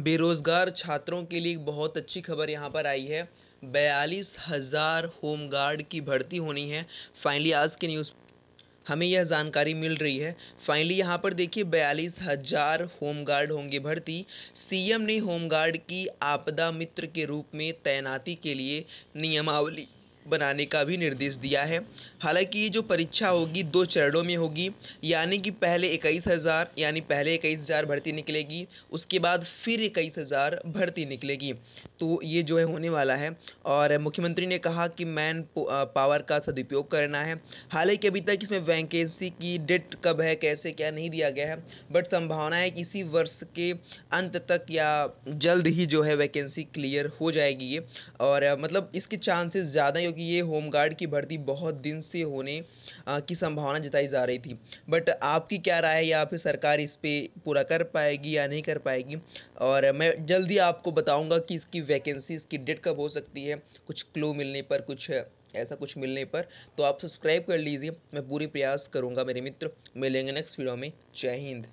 बेरोज़गार छात्रों के लिए बहुत अच्छी खबर यहाँ पर आई है बयालीस हज़ार होम गार्ड की भर्ती होनी है फाइनली आज के न्यूज़ हमें यह जानकारी मिल रही है फाइनली यहाँ पर देखिए बयालीस हज़ार होम गार्ड होंगे भर्ती सीएम ने होम गार्ड की आपदा मित्र के रूप में तैनाती के लिए नियमावली बनाने का भी निर्देश दिया है हालांकि ये जो परीक्षा होगी दो चरणों में होगी यानी कि पहले इक्कीस हज़ार यानी पहले इक्कीस हज़ार भर्ती निकलेगी उसके बाद फिर इक्कीस हज़ार भर्ती निकलेगी तो ये जो है होने वाला है और मुख्यमंत्री ने कहा कि मैन पावर का सदुपयोग करना है हालांकि अभी तक इसमें वैकेंसी की डेट कब है कैसे क्या नहीं दिया गया है बट संभावना है कि इसी वर्ष के अंत तक या जल्द ही जो है वैकेंसी क्लियर हो जाएगी ये और मतलब इसके चांसेस ज़्यादा क्योंकि ये होमगार्ड की भर्ती बहुत दिन से होने की संभावना जताई जा रही थी बट आपकी क्या राय है या फिर सरकार इस पर पूरा कर पाएगी या नहीं कर पाएगी और मैं जल्दी आपको बताऊँगा कि इसकी वैकेंसी इसकी डेट कब हो सकती है कुछ क्लू मिलने पर कुछ ऐसा कुछ मिलने पर तो आप सब्सक्राइब कर लीजिए मैं पूरी प्रयास करूँगा मेरे मित्र मिलेंगे नेक्स्ट वीडियो में जय हिंद